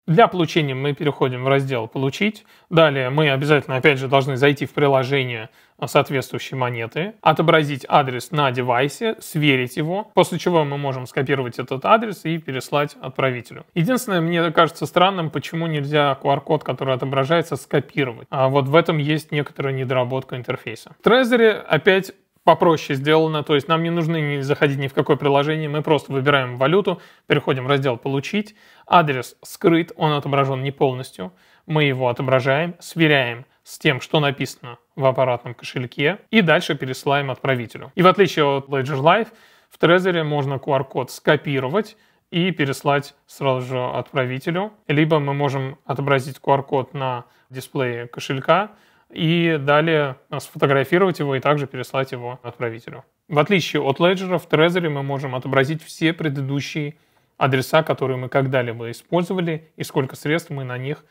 Для получения мы переходим в раздел «Получить». Далее мы обязательно, опять же, должны зайти в приложение а, соответствующей монеты, отобразить адрес на девайсе, сверить его, после чего мы можем скопировать этот адрес и переслать отправителю. Единственное, мне кажется странным, почему нельзя QR-код, который отображается, скопировать. А вот в этом есть некоторая недоработка интерфейса. В Trezor опять попроще сделано, то есть нам не нужно не заходить ни в какое приложение, мы просто выбираем валюту, переходим в раздел «Получить», адрес скрыт, он отображен не полностью, мы его отображаем, сверяем с тем, что написано в аппаратном кошельке, и дальше пересылаем отправителю. И в отличие от Ledger Live, в Trezor можно QR-код скопировать, и переслать сразу же отправителю. Либо мы можем отобразить QR-код на дисплее кошелька, и далее сфотографировать его и также переслать его отправителю. В отличие от Ledger, в Trezor мы можем отобразить все предыдущие адреса, которые мы когда-либо использовали и сколько средств мы на них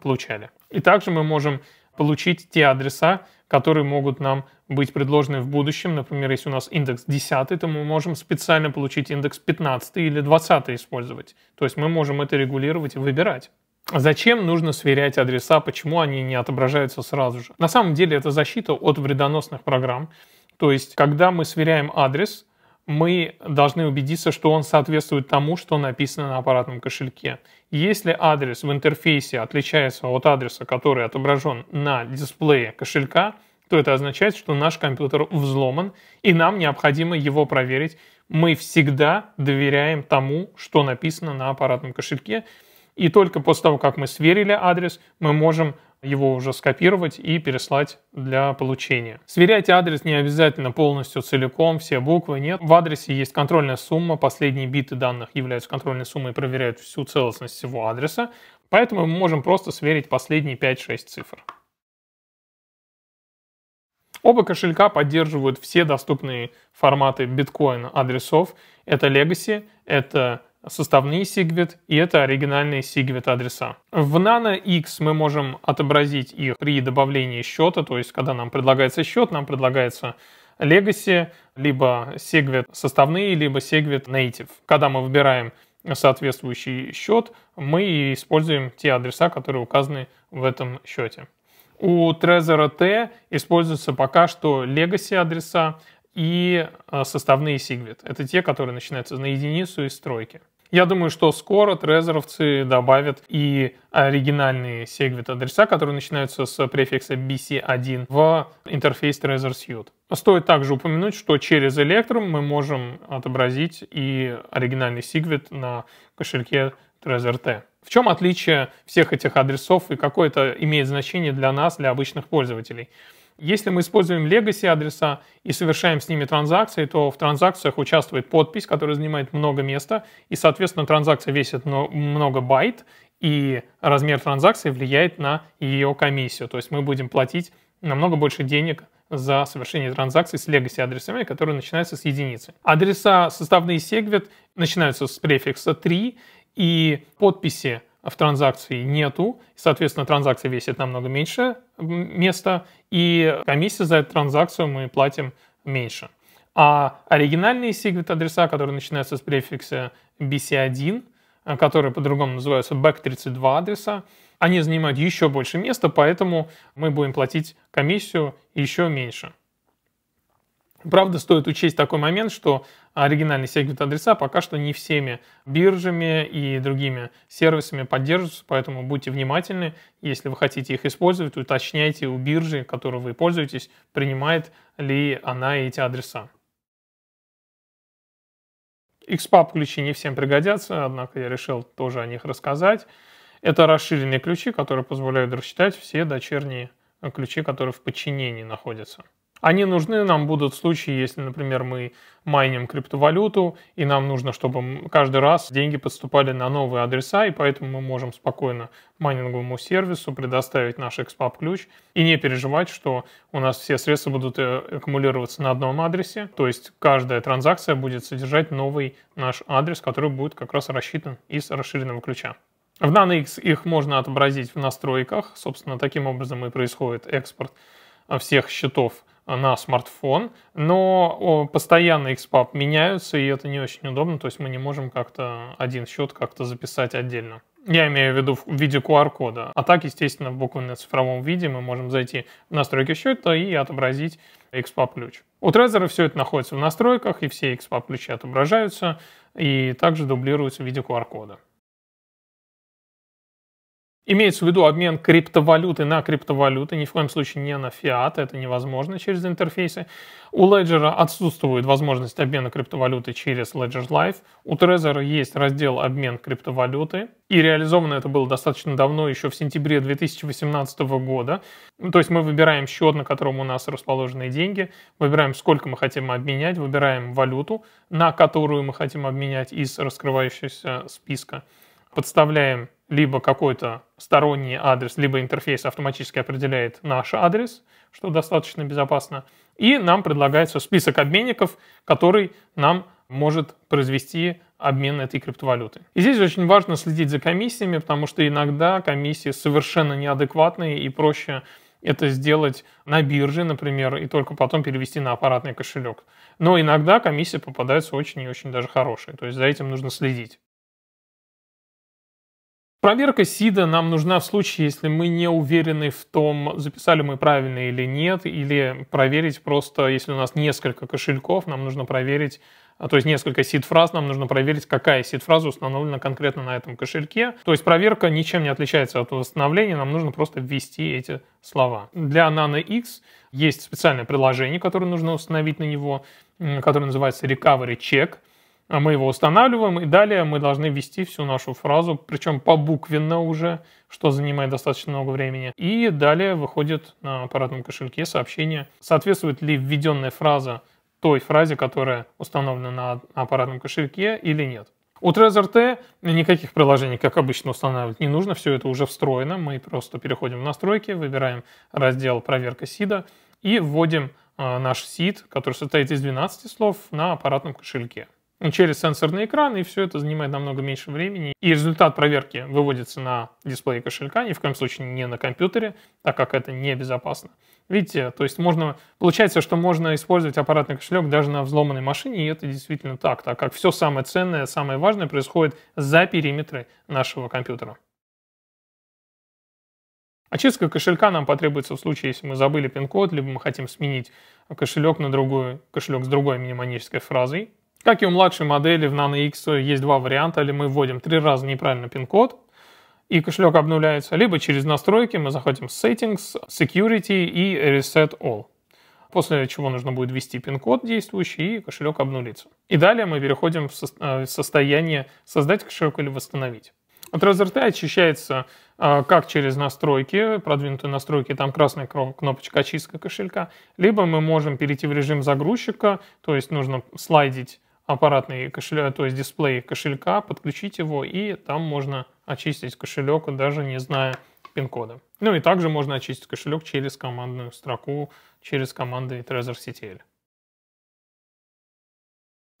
получали. И также мы можем получить те адреса, которые могут нам быть предложены в будущем. Например, если у нас индекс 10, то мы можем специально получить индекс 15 или 20 использовать. То есть мы можем это регулировать и выбирать. Зачем нужно сверять адреса, почему они не отображаются сразу же? На самом деле это защита от вредоносных программ. То есть, когда мы сверяем адрес, мы должны убедиться, что он соответствует тому, что написано на аппаратном кошельке. Если адрес в интерфейсе отличается от адреса, который отображен на дисплее кошелька, то это означает, что наш компьютер взломан, и нам необходимо его проверить. Мы всегда доверяем тому, что написано на аппаратном кошельке, и только после того, как мы сверили адрес, мы можем его уже скопировать и переслать для получения. Сверяйте адрес не обязательно полностью целиком, все буквы, нет. В адресе есть контрольная сумма, последние биты данных являются контрольной суммой и проверяют всю целостность всего адреса. Поэтому мы можем просто сверить последние 5-6 цифр. Оба кошелька поддерживают все доступные форматы биткоина адресов. Это Legacy, это составные SIGVET и это оригинальные SIGVET адреса. В Nano X мы можем отобразить их при добавлении счета, то есть когда нам предлагается счет, нам предлагается Legacy, либо SIGVET составные, либо SIGVET Native. Когда мы выбираем соответствующий счет, мы используем те адреса, которые указаны в этом счете. У Trezor T используются пока что Legacy адреса и э, составные Sigvet. Это те, которые начинаются на единицу и стройки. Я думаю, что скоро трезеровцы добавят и оригинальные сегвит-адреса, которые начинаются с префикса BC1 в интерфейс Trezor Suite. Стоит также упомянуть, что через Electrum мы можем отобразить и оригинальный сегвит на кошельке TrezorT. В чем отличие всех этих адресов и какое это имеет значение для нас, для обычных пользователей? Если мы используем legacy адреса и совершаем с ними транзакции, то в транзакциях участвует подпись, которая занимает много места, и, соответственно, транзакция весит много байт, и размер транзакции влияет на ее комиссию. То есть мы будем платить намного больше денег за совершение транзакций с legacy адресами, которые начинаются с единицы. Адреса составные SegWit начинаются с префикса 3, и подписи а в транзакции нету, соответственно, транзакция весит намного меньше места, и комиссия за эту транзакцию мы платим меньше. А оригинальные сигвит-адреса, которые начинаются с префикса BC1, э, которые по-другому называются BAC32 адреса, они занимают еще больше места, поэтому мы будем платить комиссию еще меньше. Правда, стоит учесть такой момент, что оригинальный сегмент адреса пока что не всеми биржами и другими сервисами поддерживаются, поэтому будьте внимательны. Если вы хотите их использовать, уточняйте у биржи, которой вы пользуетесь, принимает ли она эти адреса. XPub ключи не всем пригодятся, однако я решил тоже о них рассказать. Это расширенные ключи, которые позволяют рассчитать все дочерние ключи, которые в подчинении находятся. Они нужны нам будут в случае, если, например, мы майним криптовалюту, и нам нужно, чтобы каждый раз деньги подступали на новые адреса, и поэтому мы можем спокойно майнинговому сервису предоставить наш XPAP ключ и не переживать, что у нас все средства будут э, аккумулироваться на одном адресе, то есть каждая транзакция будет содержать новый наш адрес, который будет как раз рассчитан из расширенного ключа. В NanoX их можно отобразить в настройках, собственно, таким образом и происходит экспорт э, всех счетов Э, на смартфон, но постоянно XPub меняются, и это не очень удобно, то есть мы не можем как-то один счет как-то записать отдельно. Я имею в виду в виде QR-кода. А так, естественно, в буквенно-цифровом виде мы можем зайти в настройки счета и отобразить XPub ключ. У Trezor все это находится в настройках, и все XPub ключи отображаются, и также дублируются в виде QR-кода. Имеется в виду обмен криптовалюты на криптовалюты, ни в коем случае не на фиат, это невозможно через интерфейсы. У Ledger отсутствует возможность обмена криптовалюты через Ledger Live. У Trezor есть раздел «Обмен криптовалюты», и реализовано это было достаточно давно, еще в сентябре 2018 года. То есть мы выбираем счет, на котором у нас расположены деньги, выбираем, сколько мы хотим обменять, выбираем валюту, на которую мы хотим обменять из раскрывающегося списка, подставляем либо какой-то сторонний адрес, либо интерфейс автоматически определяет наш адрес, что достаточно безопасно. И нам предлагается список обменников, который нам может произвести обмен этой криптовалюты. И здесь очень важно следить за комиссиями, потому что иногда комиссии совершенно неадекватные и проще это сделать на бирже, например, и только потом перевести на аппаратный кошелек. Но иногда комиссии попадаются очень и очень даже хорошие, то есть за этим нужно следить. Проверка СИДа нам нужна в случае, если мы не уверены в том, записали мы правильно или нет, или проверить просто, если у нас несколько кошельков, нам нужно проверить, а, то есть несколько сид-фраз, нам нужно проверить, какая сид-фраза установлена конкретно на этом кошельке. То есть проверка ничем не отличается от восстановления, нам нужно просто ввести эти слова. Для Nano X есть специальное приложение, которое нужно установить на него, которое называется Recovery Check – а мы его устанавливаем, и далее мы должны ввести всю нашу фразу, причем побуквенно уже, что занимает достаточно много времени. И далее выходит на аппаратном кошельке сообщение, соответствует ли введенная фраза той фразе, которая установлена на аппаратном кошельке или нет. У TrezorT никаких приложений, как обычно, устанавливать не нужно, все это уже встроено. Мы просто переходим в настройки, выбираем раздел «Проверка СИДа» и вводим а, наш сид, который состоит из 12 слов, на аппаратном кошельке через сенсорный экран, и все это занимает намного меньше времени. И результат проверки выводится на дисплее кошелька, ни в коем случае не на компьютере, так как это небезопасно. Видите, то есть можно, получается, что можно использовать аппаратный кошелек даже на взломанной машине, и это действительно так, так как все самое ценное, самое важное происходит за периметры нашего компьютера. Очистка кошелька нам потребуется в случае, если мы забыли пин-код, либо мы хотим сменить кошелек на другой, кошелек с другой мнемонической фразой, как и у младшей модели в Nano X есть два варианта, либо мы вводим три раза неправильно пин-код, и кошелек обнуляется, либо через настройки мы заходим в Settings, Security и Reset All, после чего нужно будет ввести пин-код действующий, и кошелек обнулится. И далее мы переходим в э, состояние «Создать кошелек» или «Восстановить». От RZRT очищается э, как через настройки, продвинутые настройки, там красная кнопочка очистка кошелька, либо мы можем перейти в режим загрузчика, то есть нужно слайдить аппаратный кошелек, то есть дисплей кошелька, подключить его, и там можно очистить кошелек, даже не зная пин-кода. Ну и также можно очистить кошелек через командную строку, через команды Trezor CTL.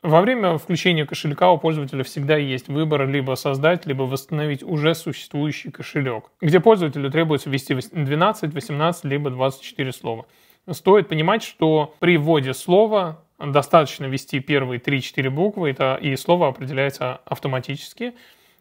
Во время включения кошелька у пользователя всегда есть выбор либо создать, либо восстановить уже существующий кошелек, где пользователю требуется ввести 12, 18, либо 24 слова. Стоит понимать, что при вводе слова достаточно ввести первые 3-4 буквы, это, и слово определяется автоматически,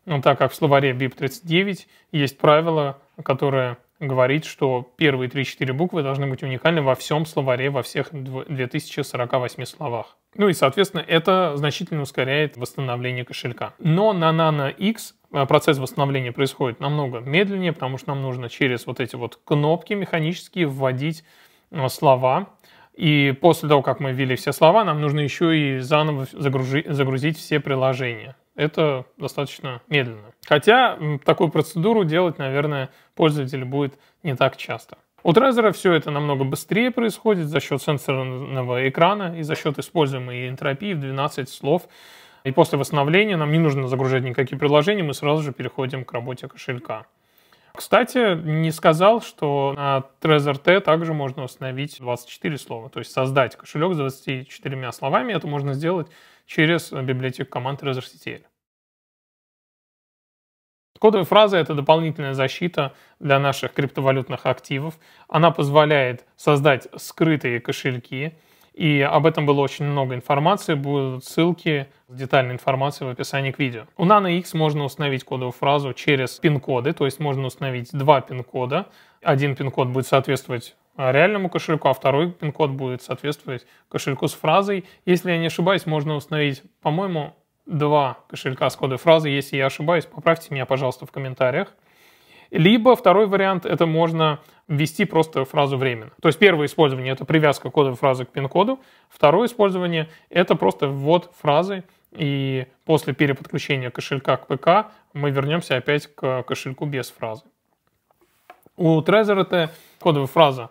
но так как в словаре BIP39 есть правило, которое говорит, что первые 3-4 буквы должны быть уникальны во всем словаре, во всех 2048 словах. Ну и, соответственно, это значительно ускоряет восстановление кошелька. Но на Nano X э, процесс восстановления происходит намного медленнее, потому что нам нужно через вот эти вот кнопки механические вводить э, слова, и после того, как мы ввели все слова, нам нужно еще и заново загружи, загрузить все приложения. Это достаточно медленно. Хотя такую процедуру делать, наверное, пользователь будет не так часто. У Trezor все это намного быстрее происходит за счет сенсорного экрана и за счет используемой энтропии в 12 слов. И после восстановления нам не нужно загружать никакие приложения, мы сразу же переходим к работе кошелька. Кстати, не сказал, что на Trezor T также можно установить 24 слова, то есть создать кошелек с 24 словами. Это можно сделать через библиотеку команд Trezor CTL. Кодовая фраза — это дополнительная защита для наших криптовалютных активов. Она позволяет создать скрытые кошельки — и об этом было очень много информации, будут ссылки с детальной информацией в описании к видео. У Nano X можно установить кодовую фразу через пин-коды, то есть можно установить два пин-кода. Один пин-код будет соответствовать а, реальному кошельку, а второй пин-код будет соответствовать кошельку с фразой. Если я не ошибаюсь, можно установить, по-моему, два кошелька с кодовой фразы. Если я ошибаюсь, поправьте меня, пожалуйста, в комментариях. Либо второй вариант — это можно ввести просто фразу временно. То есть первое использование — это привязка кодовой фразы к пин-коду. Второе использование — это просто ввод фразы, и после переподключения кошелька к ПК мы вернемся опять к кошельку без фразы. У Trezor это кодовая фраза.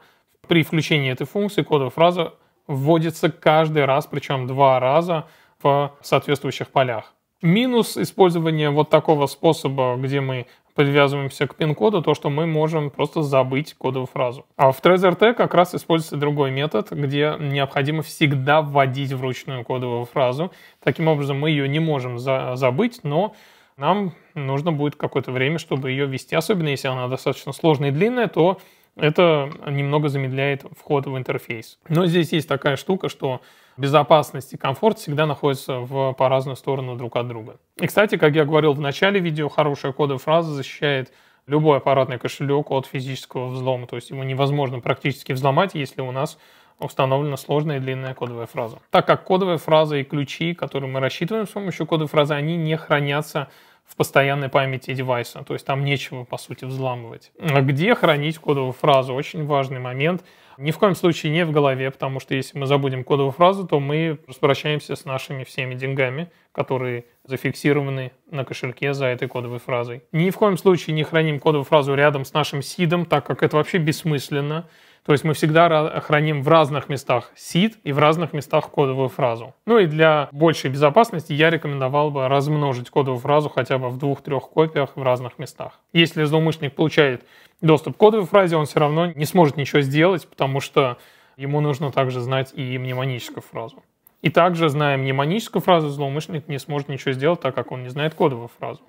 При включении этой функции кодовая фраза вводится каждый раз, причем два раза в соответствующих полях. Минус использования вот такого способа, где мы подвязываемся к пин-коду, то, что мы можем просто забыть кодовую фразу. А в Trezor T как раз используется другой метод, где необходимо всегда вводить вручную кодовую фразу. Таким образом, мы ее не можем за забыть, но нам нужно будет какое-то время, чтобы ее ввести. Особенно если она достаточно сложная и длинная, то это немного замедляет вход в интерфейс. Но здесь есть такая штука, что безопасность и комфорт всегда находятся в, по разную сторону друг от друга. И, кстати, как я говорил в начале видео, хорошая кодовая фраза защищает любой аппаратный кошелек от физического взлома. То есть его невозможно практически взломать, если у нас установлена сложная и длинная кодовая фраза. Так как кодовая фраза и ключи, которые мы рассчитываем с помощью кодовой фразы, они не хранятся в постоянной памяти девайса, то есть там нечего, по сути, взламывать. А где хранить кодовую фразу? Очень важный момент – ни в коем случае не в голове, потому что если мы забудем кодовую фразу, то мы распрощаемся с нашими всеми деньгами, которые зафиксированы на кошельке за этой кодовой фразой. Ни в коем случае не храним кодовую фразу рядом с нашим сидом, так как это вообще бессмысленно. То есть мы всегда храним в разных местах сид и в разных местах кодовую фразу. Ну и для большей безопасности я рекомендовал бы размножить кодовую фразу хотя бы в двух-трех копиях в разных местах. Если злоумышленник получает доступ к кодовой фразе, он все равно не сможет ничего сделать, потому что ему нужно также знать и мнемоническую фразу. И также, зная мнемоническую фразу, злоумышленник не сможет ничего сделать, так как он не знает кодовую фразу.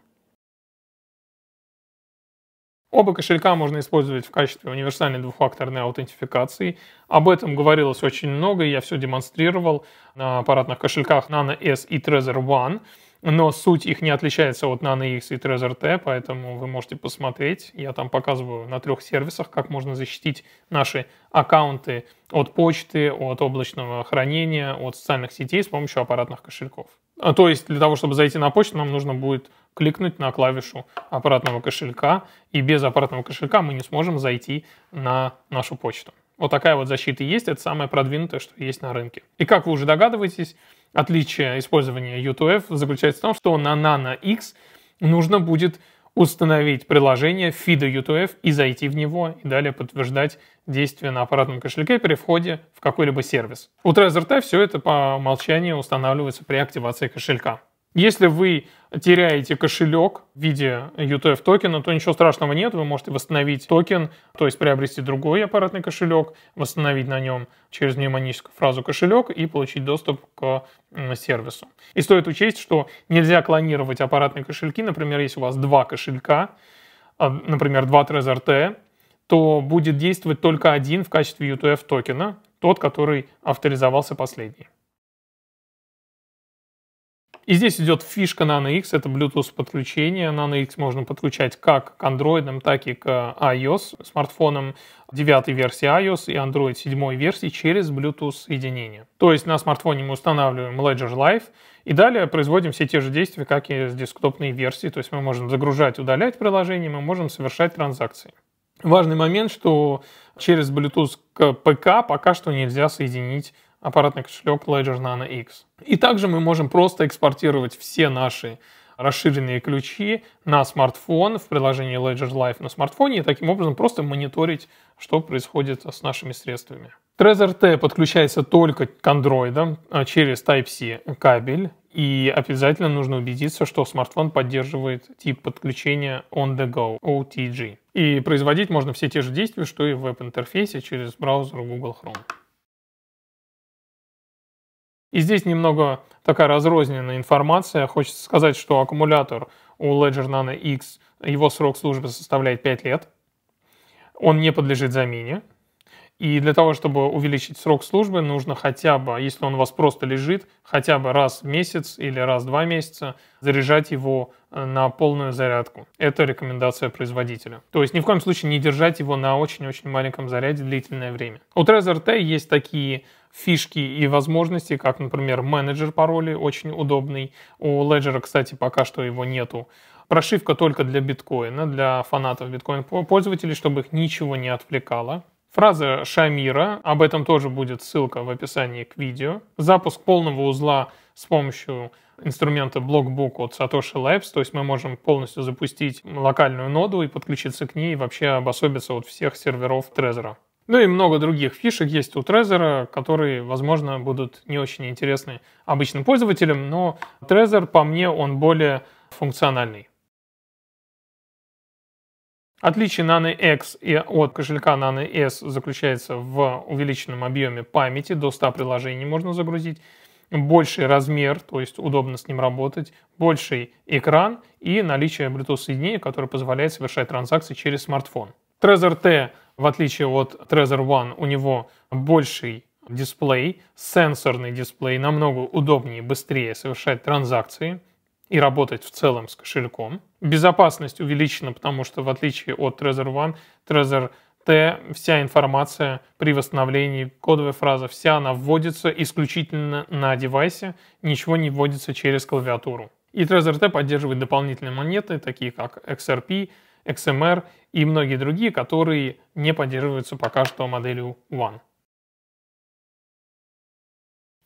Оба кошелька можно использовать в качестве универсальной двухфакторной аутентификации. Об этом говорилось очень много, я все демонстрировал на аппаратных кошельках Nano S и Trezor One но суть их не отличается от NanoX и Trezor T, поэтому вы можете посмотреть. Я там показываю на трех сервисах, как можно защитить наши аккаунты от почты, от облачного хранения, от социальных сетей с помощью аппаратных кошельков. А, то есть для того, чтобы зайти на почту, нам нужно будет кликнуть на клавишу аппаратного кошелька, и без аппаратного кошелька мы не сможем зайти на нашу почту. Вот такая вот защита есть, это самое продвинутое, что есть на рынке. И как вы уже догадываетесь, отличие использования UTF заключается в том, что на Nano X нужно будет установить приложение фида UTF и зайти в него, и далее подтверждать действие на аппаратном кошельке при входе в какой-либо сервис. У TrezorT все это по умолчанию устанавливается при активации кошелька. Если вы теряете кошелек в виде UTF токена, то ничего страшного нет, вы можете восстановить токен, то есть приобрести другой аппаратный кошелек, восстановить на нем через мнемоническую фразу кошелек и получить доступ к сервису. И стоит учесть, что нельзя клонировать аппаратные кошельки, например, если у вас два кошелька, а, например, 2 TrezRT, то будет действовать только один в качестве UTF токена, тот, который авторизовался последний. И здесь идет фишка Nano X, это Bluetooth подключение. Nano X можно подключать как к Android, так и к э, iOS смартфонам 9 версии iOS и Android 7 версии через Bluetooth соединение. То есть на смартфоне мы устанавливаем Ledger Live и далее производим все те же действия, как и с десктопной версии. То есть мы можем загружать, удалять приложение, мы можем совершать транзакции. Важный момент, что через Bluetooth к ПК пока что нельзя соединить аппаратный кошелек Ledger Nano X. И также мы можем просто экспортировать все наши расширенные ключи на смартфон в приложении Ledger Live на смартфоне и таким образом просто мониторить, что происходит с нашими средствами. Trezor T подключается только к Android а, через Type-C кабель, и обязательно нужно убедиться, что смартфон поддерживает тип подключения On The Go, OTG. И производить можно все те же действия, что и в веб-интерфейсе через браузер Google Chrome. И здесь немного такая разрозненная информация. Хочется сказать, что аккумулятор у Ledger Nano X, его срок службы составляет 5 лет. Он не подлежит замене. И для того, чтобы увеличить срок службы, нужно хотя бы, если он у вас просто лежит, хотя бы раз в месяц или раз в два месяца заряжать его э, на полную зарядку. Это рекомендация производителя. То есть ни в коем случае не держать его на очень-очень маленьком заряде длительное время. У Trezor T есть такие фишки и возможности, как, например, менеджер паролей, очень удобный. У Ledger, кстати, пока что его нету. Прошивка только для биткоина, для фанатов биткоин-пользователей, чтобы их ничего не отвлекало. Фраза Шамира, об этом тоже будет ссылка в описании к видео. Запуск полного узла с помощью инструмента Blockbook от Satoshi Labs, то есть мы можем полностью запустить локальную ноду и подключиться к ней и вообще обособиться от всех серверов Трезора. Ну и много других фишек есть у Trezor, которые, возможно, будут не очень интересны обычным пользователям, но Trezor, по мне, он более функциональный. Отличие Nano X и от кошелька Nano S заключается в увеличенном объеме памяти, до 100 приложений можно загрузить, больший размер, то есть удобно с ним работать, больший экран и наличие Bluetooth-соединения, которое позволяет совершать транзакции через смартфон. Trezor T в отличие от Trezor One, у него больший дисплей, сенсорный дисплей, намного удобнее и быстрее совершать транзакции и работать в целом с кошельком. Безопасность увеличена, потому что в отличие от Trezor One, Trezor T вся информация при восстановлении кодовой фразы, вся она вводится исключительно на девайсе, ничего не вводится через клавиатуру. И Trezor T поддерживает дополнительные монеты, такие как XRP, XMR и многие другие, которые не поддерживаются пока что моделью One.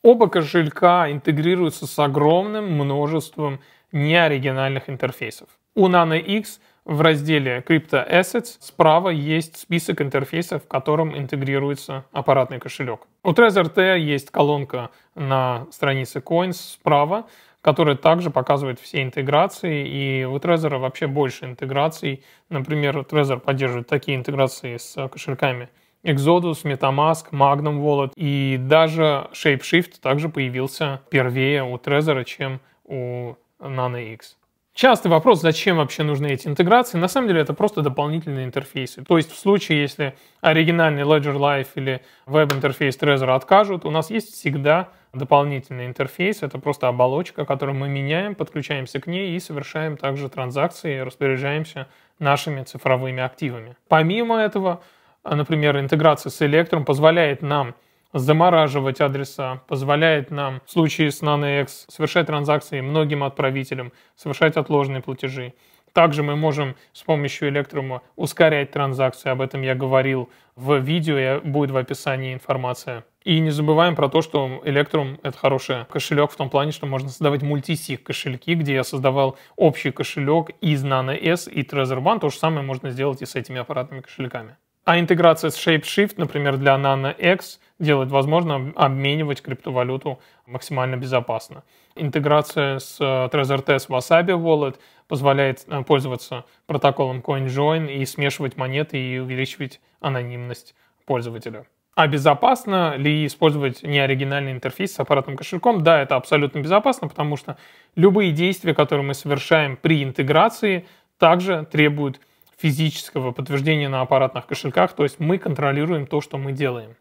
Оба кошелька интегрируются с огромным множеством неоригинальных интерфейсов. У Nano X в разделе Crypto Assets справа есть список интерфейсов, в котором интегрируется аппаратный кошелек. У Trezor T есть колонка на странице Coins справа, который также показывает все интеграции, и у Trezor вообще больше интеграций. Например, Trezor поддерживает такие интеграции с э, кошельками Exodus, Metamask, Magnum Wallet, и даже ShapeShift также появился первее у Trezor, чем у Nano X. Частый вопрос, зачем вообще нужны эти интеграции. На самом деле это просто дополнительные интерфейсы. То есть в случае, если оригинальный Ledger Live или веб-интерфейс Trezor откажут, у нас есть всегда дополнительный интерфейс. Это просто оболочка, которую мы меняем, подключаемся к ней и совершаем также транзакции, распоряжаемся нашими цифровыми активами. Помимо этого, например, интеграция с Electrum позволяет нам замораживать адреса, позволяет нам в случае с NanoX совершать транзакции многим отправителям, совершать отложенные платежи. Также мы можем с помощью Электрума ускорять транзакции, об этом я говорил в видео, будет в описании информация. И не забываем про то, что Electrum — это хороший кошелек в том плане, что можно создавать мультисиг кошельки, где я создавал общий кошелек из Nano S и Trezor One. То же самое можно сделать и с этими аппаратными кошельками. А интеграция с ShapeShift, например, для Nano X делает возможно обменивать криптовалюту максимально безопасно. Интеграция с э, Trezor Test Wasabi Wallet — позволяет э, пользоваться протоколом CoinJoin и смешивать монеты и увеличивать анонимность пользователя. А безопасно ли использовать неоригинальный интерфейс с аппаратным кошельком? Да, это абсолютно безопасно, потому что любые действия, которые мы совершаем при интеграции, также требуют физического подтверждения на аппаратных кошельках, то есть мы контролируем то, что мы делаем.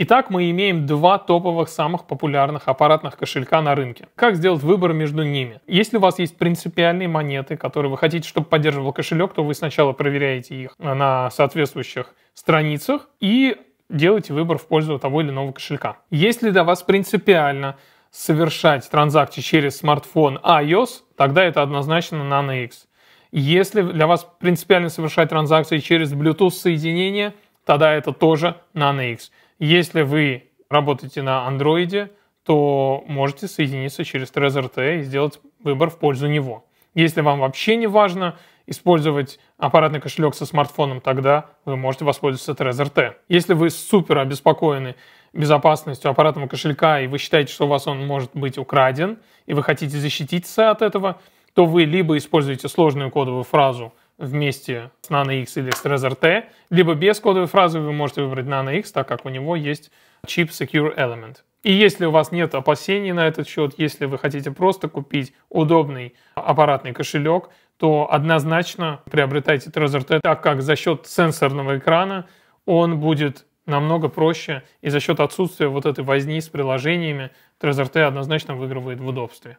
Итак, мы имеем два топовых самых популярных аппаратных кошелька на рынке. Как сделать выбор между ними? Если у вас есть принципиальные монеты, которые вы хотите, чтобы поддерживал кошелек, то вы сначала проверяете их на соответствующих страницах и делаете выбор в пользу того или иного кошелька. Если для вас принципиально совершать транзакции через смартфон iOS, тогда это однозначно Nano X. Если для вас принципиально совершать транзакции через Bluetooth соединение, тогда это тоже Nano X. Если вы работаете на Андроиде, то можете соединиться через TrezorT и сделать выбор в пользу него. Если вам вообще не важно использовать аппаратный кошелек со смартфоном, тогда вы можете воспользоваться TrezorT. Если вы супер обеспокоены безопасностью аппаратного кошелька и вы считаете, что у вас он может быть украден, и вы хотите защититься от этого, то вы либо используете сложную кодовую фразу – вместе с Nano X или с Trezor T, либо без кодовой фразы вы можете выбрать Nano X, так как у него есть чип Secure Element. И если у вас нет опасений на этот счет, если вы хотите просто купить удобный аппаратный кошелек, то однозначно приобретайте Trezor T, так как за счет сенсорного экрана он будет намного проще, и за счет отсутствия вот этой возни с приложениями Trezor T однозначно выигрывает в удобстве.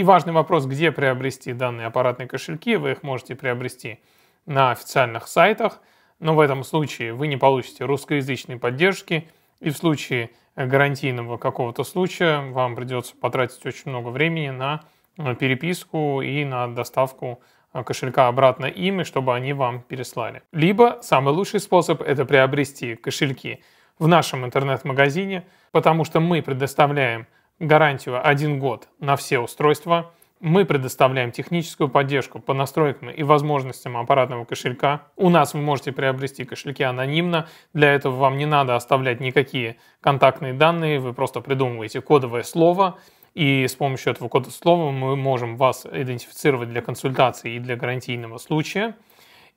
И важный вопрос, где приобрести данные аппаратные кошельки, вы их можете приобрести на официальных сайтах, но в этом случае вы не получите русскоязычной поддержки, и в случае гарантийного какого-то случая вам придется потратить очень много времени на э, переписку и на доставку э, кошелька обратно им, и чтобы они вам переслали. Либо самый лучший способ – это приобрести кошельки в нашем интернет-магазине, потому что мы предоставляем гарантию 1 год на все устройства. Мы предоставляем техническую поддержку по настройкам и возможностям аппаратного кошелька. У нас вы можете приобрести кошельки анонимно. Для этого вам не надо оставлять никакие контактные данные. Вы просто придумываете кодовое слово. И с помощью этого кода слова мы можем вас идентифицировать для консультации и для гарантийного случая.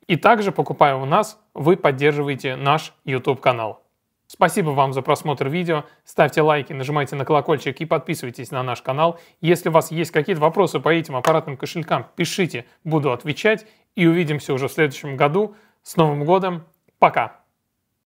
И также, покупая у нас, вы поддерживаете наш YouTube-канал. Спасибо вам за просмотр видео, ставьте лайки, нажимайте на колокольчик и подписывайтесь на наш канал. Если у вас есть какие-то вопросы по этим аппаратным кошелькам, пишите, буду отвечать. И увидимся уже в следующем году. С Новым годом, пока!